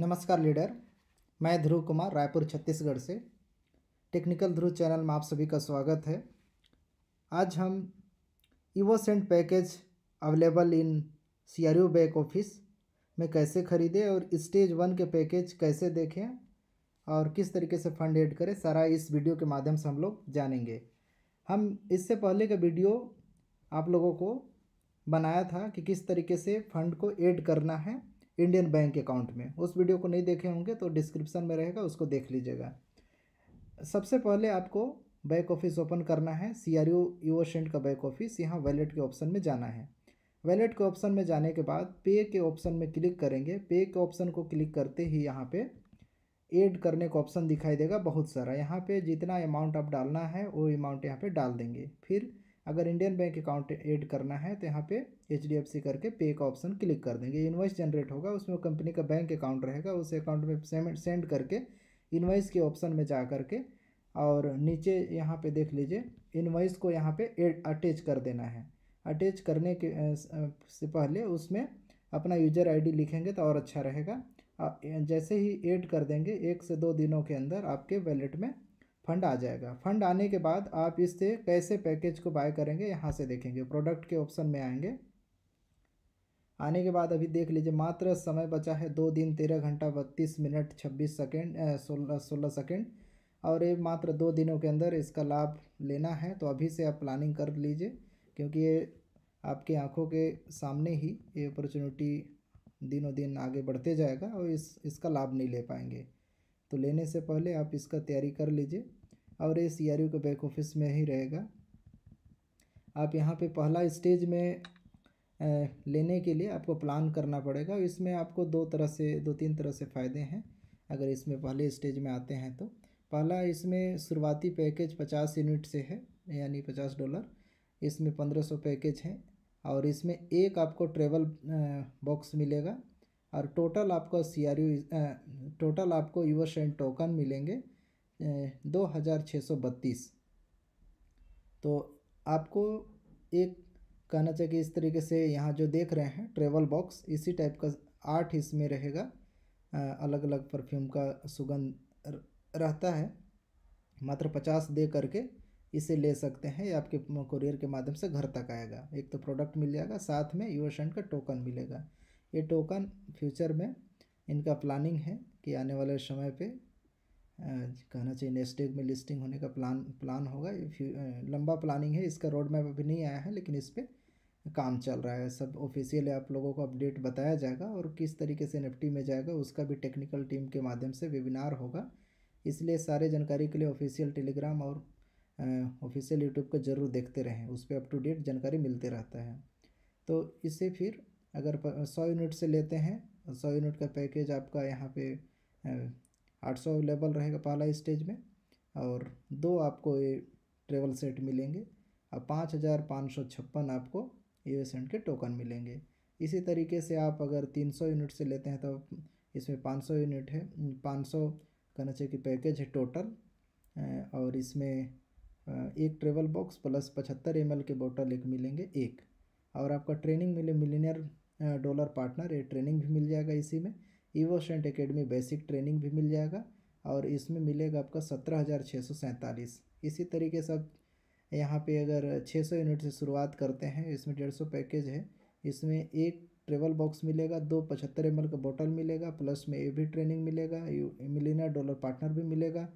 नमस्कार लीडर मैं ध्रुव कुमार रायपुर छत्तीसगढ़ से टेक्निकल ध्रुव चैनल में आप सभी का स्वागत है आज हम इवोसेंट package available in C R U back office में कैसे खरीदें और स्टेज वन के पैकेज कैसे देखें और किस तरीके से फंड एड करें सारा इस वीडियो के माध्यम से हम लोग जानेंगे हम इससे पहले का वीडियो आप लोगों को बनाया था कि किस तरीके से फंड को एड करना है इंडियन बैंक अकाउंट में उस वीडियो को नहीं देखे होंगे तो डिस्क्रिप्सन में रहेगा उसको देख लीजिएगा सबसे पहले आपको बैक ऑफिस ओपन करना है सी आर यू यूओ सेंट का बैक ऑफिस यहाँ वैलेट के ऑप्शन में जाना है वैलेट के ऑप्शन में जाने के बाद पे के ऑप्शन में क्लिक करेंगे पे के ऑप्शन को क्लिक करते ही यहाँ पे ऐड करने का ऑप्शन दिखाई देगा बहुत सारा यहाँ पे जितना अमाउंट आप डालना है वो अमाउंट यहाँ पे डाल देंगे फिर अगर इंडियन बैंक अकाउंट ऐड करना है तो यहाँ पे एच करके पे का ऑप्शन क्लिक कर देंगे इन्वाइस जनरेट होगा उसमें कंपनी का बैंक अकाउंट रहेगा उस अकाउंट में सेंड करके इन्वाइस के ऑप्शन में जा करके और नीचे यहाँ पे देख लीजिए इन्वाइस को यहाँ पे एड अटैच कर देना है अटैच करने के से पहले उसमें अपना यूजर आई लिखेंगे तो और अच्छा रहेगा जैसे ही एड कर देंगे एक से दो दिनों के अंदर आपके वैलेट में फंड आ जाएगा फंड आने के बाद आप इससे कैसे पैकेज को बाय करेंगे यहाँ से देखेंगे प्रोडक्ट के ऑप्शन में आएंगे आने के बाद अभी देख लीजिए मात्र समय बचा है दो दिन तेरह घंटा बत्तीस मिनट छब्बीस सेकेंड सोलह सोलह सेकेंड और ये मात्र दो दिनों के अंदर इसका लाभ लेना है तो अभी से आप प्लानिंग कर लीजिए क्योंकि ये आपकी आँखों के सामने ही ये अपॉर्चुनिटी दिनों दिन आगे बढ़ते जाएगा और इस इसका लाभ नहीं ले पाएंगे तो लेने से पहले आप इसका तैयारी कर लीजिए और ये सी आर के बैक ऑफिस में ही रहेगा आप यहाँ पे पहला स्टेज में लेने के लिए आपको प्लान करना पड़ेगा इसमें आपको दो तरह से दो तीन तरह से फ़ायदे हैं अगर इसमें पहले स्टेज में आते हैं तो पहला इसमें शुरुआती पैकेज पचास यूनिट से है यानी पचास डॉलर इसमें पंद्रह सौ पैकेज हैं और इसमें एक आपको ट्रेवल बॉक्स मिलेगा और टोटल आपको सी आर यू टोटल आपको यूवर्स एंड टोकन मिलेंगे दो हज़ार छः सौ बत्तीस तो आपको एक कहना चाहिए कि इस तरीके से यहाँ जो देख रहे हैं ट्रेवल बॉक्स इसी टाइप का आठ इसमें रहेगा अलग अलग परफ्यूम का सुगंध रहता है मात्र पचास दे करके इसे ले सकते हैं या आपके कुरियर के माध्यम से घर तक आएगा एक तो प्रोडक्ट मिल जाएगा साथ में यूएशन का टोकन मिलेगा ये टोकन फ्यूचर में इनका प्लानिंग है कि आने वाले समय पे कहना चाहिए नेक्स्ट में लिस्टिंग होने का प्लान प्लान होगा लंबा प्लानिंग है इसका रोड मैप अभी नहीं आया है लेकिन इस पर काम चल रहा है सब ऑफिशियल आप लोगों को अपडेट बताया जाएगा और किस तरीके से निफ्टी में जाएगा उसका भी टेक्निकल टीम के माध्यम से वेबिनार होगा इसलिए सारे जानकारी के लिए ऑफिशियल टेलीग्राम और ऑफिशियल यूट्यूब को ज़रूर देखते रहें उस पर अप टू डेट जानकारी मिलते रहता है तो इसे फिर अगर सौ यूनिट से लेते हैं सौ यूनिट का पैकेज आपका यहाँ पे आठ सौ अवेलेबल रहेगा पहला स्टेज में और दो आपको ये ट्रेवल सेट मिलेंगे और पाँच हज़ार पाँच सौ छप्पन आपको यू के टोकन मिलेंगे इसी तरीके से आप अगर तीन सौ यूनिट से लेते हैं तो इसमें पाँच सौ यूनिट है पाँच सौ कहना चाहिए कि पैकेज है टोटल और इसमें एक ट्रेवल बॉक्स प्लस पचहत्तर एम के बोटल एक मिलेंगे एक और आपका ट्रेनिंग मिले मिलीनियर डॉलर पार्टनर ये ट्रेनिंग भी मिल जाएगा इसी में ईवोसेंट एकेडमी बेसिक ट्रेनिंग भी मिल जाएगा और इसमें मिलेगा आपका सत्रह हज़ार छः सौ सैंतालीस इसी तरीके से आप यहाँ पे अगर छः सौ यूनिट से शुरुआत करते हैं इसमें डेढ़ सौ पैकेज है इसमें एक ट्रेवल बॉक्स मिलेगा दो पचहत्तर एम का बोतल मिलेगा प्लस में ये भी ट्रेनिंग मिलेगा मिलीना डॉलर पार्टनर भी मिलेगा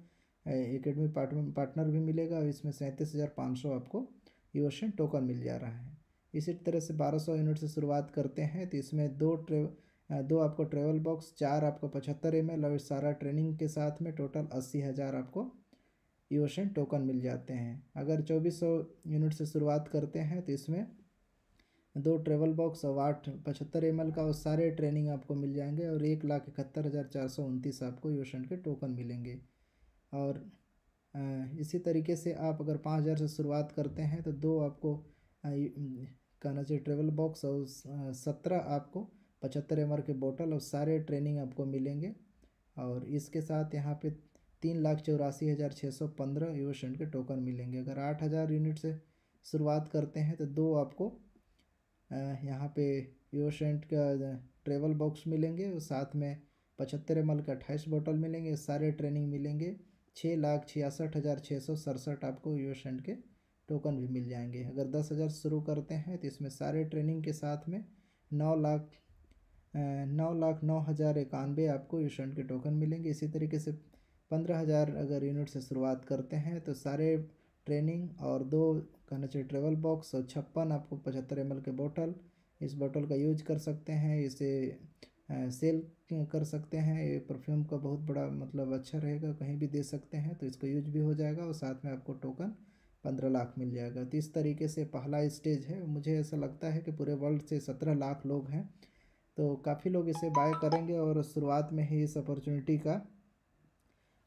एकेडमी पार्टनर भी मिलेगा और इसमें सैंतीस हज़ार पाँच सौ आपको यूशन टोकन मिल जा रहा है इसी तरह से 1200 यूनिट से शुरुआत करते हैं तो इसमें दो ट्रे दो आपको ट्रेवल बॉक्स चार आपको पचहत्तर एम एल और सारा ट्रेनिंग के साथ में टोटल अस्सी हज़ार आपको यूशन टोकन मिल जाते हैं अगर चौबीस सौ यूनिट से शुरुआत करते हैं तो इसमें दो ट्रेवल बॉक्स और आठ पचहत्तर एम का और सारे ट्रेनिंग आपको मिल जाएंगे और एक लाख इकहत्तर हज़ार चार सौ उनतीस आपको यूशन के टोकन मिलेंगे और इसी तरीके से आप अगर पाँच हज़ार से शुरुआत करते हैं तो दो आपको कहना चाहिए ट्रेवल बॉक्स और सत्रह आपको पचहत्तर एम के बोतल और सारे ट्रेनिंग आपको मिलेंगे और इसके साथ यहाँ पे तीन लाख चौरासी हज़ार छः सौ पंद्रह यूरो के टोकन मिलेंगे अगर आठ हज़ार यूनिट से शुरुआत करते हैं तो दो आपको यहाँ पे यूरो का ट्रेवल बॉक्स मिलेंगे और साथ में पचहत्तर एम का अट्ठाईस बोटल मिलेंगे सारे ट्रेनिंग मिलेंगे छः लाख छियासठ हज़ार छः सौ सड़सठ आपको यूरो के टोकन भी मिल जाएंगे अगर दस हज़ार शुरू करते हैं तो इसमें सारे ट्रेनिंग के साथ में नौ लाख नौ लाख नौ हज़ार इक्यानवे आपको यूशन के टोकन मिलेंगे इसी तरीके से पंद्रह हज़ार अगर यूनिट से शुरुआत करते हैं तो सारे ट्रेनिंग और दो कहना चाहिए ट्रेवल बॉक्स और छप्पन आपको पचहत्तर एम के बोटल इस बोटल का यूज कर सकते हैं इसे सेल कर सकते हैं ये परफ्यूम का बहुत बड़ा मतलब अच्छा रहेगा कहीं भी दे सकते हैं तो इसका यूज भी हो जाएगा और साथ में आपको टोकन पंद्रह लाख मिल जाएगा तो इस तरीके से पहला स्टेज है मुझे ऐसा लगता है कि पूरे वर्ल्ड से सत्रह लाख लोग हैं तो काफ़ी लोग इसे बाय करेंगे और शुरुआत में ही इस अपॉर्चुनिटी का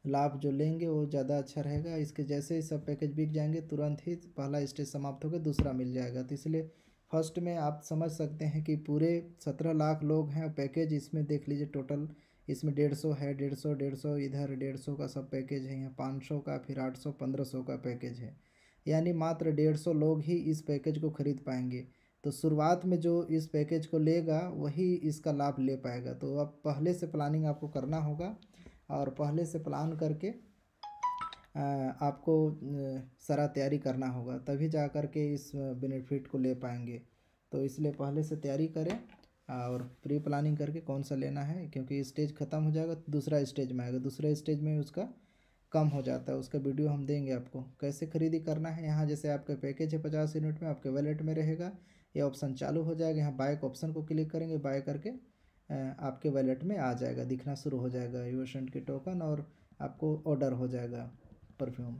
लाभ जो लेंगे वो ज़्यादा अच्छा रहेगा इसके जैसे ही सब पैकेज बिक जाएंगे तुरंत ही पहला स्टेज समाप्त होकर दूसरा मिल जाएगा तो इसलिए फर्स्ट में आप समझ सकते हैं कि पूरे सत्रह लाख लोग हैं पैकेज इसमें देख लीजिए टोटल इसमें डेढ़ सौ है डेढ़ सौ डेढ़ सौ इधर डेढ़ सौ का सब पैकेज है यहाँ पाँच सौ का फिर आठ सौ पंद्रह सौ का पैकेज है यानी मात्र डेढ़ सौ लोग ही इस पैकेज को ख़रीद पाएंगे तो शुरुआत में जो इस पैकेज को लेगा वही इसका लाभ ले पाएगा तो अब पहले से प्लानिंग आपको करना होगा और पहले से प्लान करके आपको सारा तैयारी करना होगा तभी जा कर के इस बेनिफिट को ले पाएंगे तो इसलिए पहले से तैयारी करें और प्री प्लानिंग करके कौन सा लेना है क्योंकि स्टेज ख़त्म हो जाएगा तो दूसरा स्टेज में आएगा दूसरे स्टेज में उसका कम हो जाता है उसका वीडियो हम देंगे आपको कैसे खरीदी करना है यहाँ जैसे आपका पैकेज है पचास यूनिट में आपके वैलेट में रहेगा ये ऑप्शन चालू हो जाएगा यहाँ बाइक ऑप्शन को क्लिक करेंगे बाय करके आपके वैलेट में आ जाएगा दिखना शुरू हो जाएगा यूशेंट के टोकन और आपको ऑर्डर हो जाएगा परफ्यूम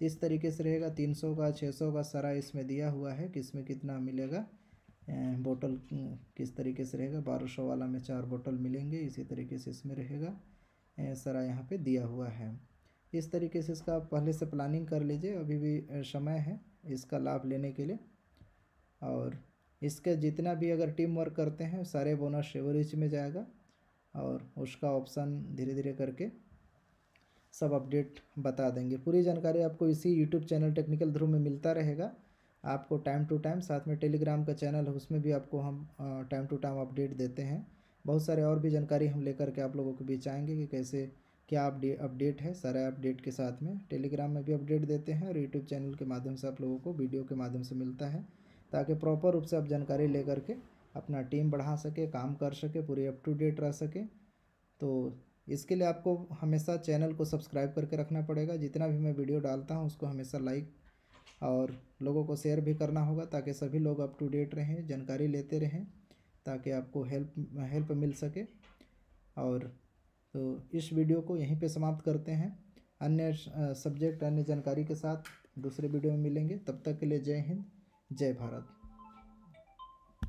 तो इस तरीके से रहेगा तीन सौ का छः सौ का सारा इसमें दिया हुआ है कि इसमें कितना मिलेगा बोतल किस तरीके से रहेगा बारह सौ वाला में चार बोतल मिलेंगे इसी तरीके से इसमें रहेगा सारा यहाँ पे दिया हुआ है इस तरीके से इसका पहले से प्लानिंग कर लीजिए अभी भी समय है इसका लाभ लेने के लिए और इसके जितना भी अगर टीम वर्क करते हैं सारे बोनस एवरेज में जाएगा और उसका ऑप्शन धीरे धीरे करके सब अपडेट बता देंगे पूरी जानकारी आपको इसी यूट्यूब चैनल टेक्निकल ध्रुव में मिलता रहेगा आपको टाइम टू टाइम साथ में टेलीग्राम का चैनल है उसमें भी आपको हम टाइम टू टाइम अपडेट देते हैं बहुत सारे और भी जानकारी हम लेकर के आप लोगों के बीच आएंगे कि कैसे क्या अपडे अपडेट है सारे अपडेट के साथ में टेलीग्राम में भी अपडेट देते हैं और यूट्यूब चैनल के माध्यम से आप लोगों को वीडियो के माध्यम से मिलता है ताकि प्रॉपर रूप से आप जानकारी लेकर के अपना टीम बढ़ा सके काम कर सके पूरे अप टू डेट रह सके तो इसके लिए आपको हमेशा चैनल को सब्सक्राइब करके रखना पड़ेगा जितना भी मैं वीडियो डालता हूँ उसको हमेशा लाइक और लोगों को शेयर भी करना होगा ताकि सभी लोग अप टू डेट रहें जानकारी लेते रहें ताकि आपको हेल्प हेल्प मिल सके और तो इस वीडियो को यहीं पे समाप्त करते हैं अन्य सब्जेक्ट अन्य जानकारी के साथ दूसरे वीडियो में मिलेंगे तब तक के लिए जय हिंद जय भारत